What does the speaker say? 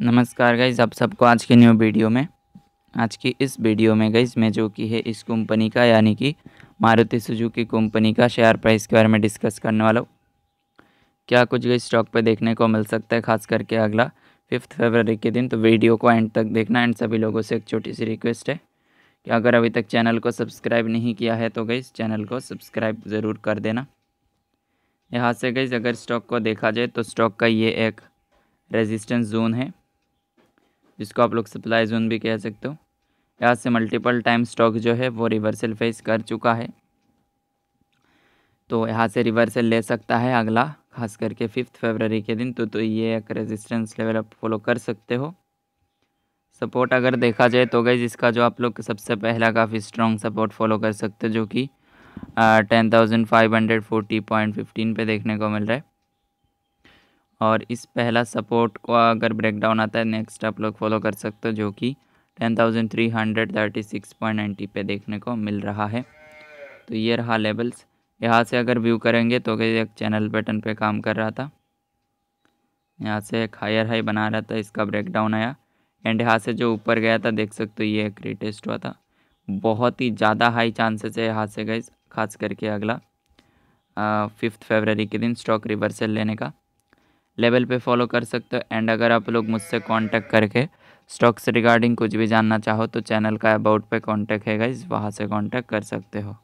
नमस्कार गाइज आप सबको आज के न्यू वीडियो में आज की इस वीडियो में गाइज मैं जो कि है इस कंपनी का यानी कि मारुति सुजुकी कंपनी का शेयर प्राइस के बारे में डिस्कस करने वाला हूँ क्या कुछ गई स्टॉक पर देखने को मिल सकता है खास करके अगला फिफ्थ फरवरी के दिन तो वीडियो को एंड तक देखना एंड सभी लोगों से एक छोटी सी रिक्वेस्ट है कि अगर अभी तक चैनल को सब्सक्राइब नहीं किया है तो गई चैनल को सब्सक्राइब ज़रूर कर देना यहाँ से गई अगर स्टॉक को देखा जाए तो स्टॉक का ये एक रेजिस्टेंस जोन है जिसको आप लोग सप्लाई जोन भी कह सकते हो यहाँ से मल्टीपल टाइम स्टॉक जो है वो रिवर्सल फेस कर चुका है तो यहाँ से रिवर्सल ले सकता है अगला खास करके फिफ्थ फेबररी के दिन तो तो ये एक रेजिस्टेंस लेवल आप फॉलो कर सकते हो सपोर्ट अगर देखा जाए तो गई जिसका जो आप लोग सबसे पहला काफ़ी स्ट्रॉन्ग सपोर्ट फॉलो कर सकते हो जो कि ten thousand five hundred forty point fifteen पर देखने को मिल रहा है और इस पहला सपोर्ट का अगर ब्रेकडाउन आता है नेक्स्ट आप लोग फॉलो कर सकते हो जो कि ten thousand three hundred thirty six point ninety पे देखने को मिल रहा है तो ये रहा लेवल्स यहाँ से अगर व्यू करेंगे तो एक चैनल बटन पे काम कर रहा था यहाँ से एक हायर हाई बना रहा था इसका ब्रेकडाउन आया एंड यहाँ से जो ऊपर गया था देख सकते हो ये एक रिटेस्ट हुआ था बहुत ही ज़्यादा हाई चांसेस है यहाँ से गए खास करके अगला फिफ्थ फेबररी के दिन स्टॉक रिवर्सल लेने का लेवल पे फॉलो कर सकते हो एंड अगर आप लोग मुझसे कांटेक्ट करके स्टॉक से रिगार्डिंग कुछ भी जानना चाहो तो चैनल का अबाउट पे कांटेक्ट है गाइज वहाँ से कांटेक्ट कर सकते हो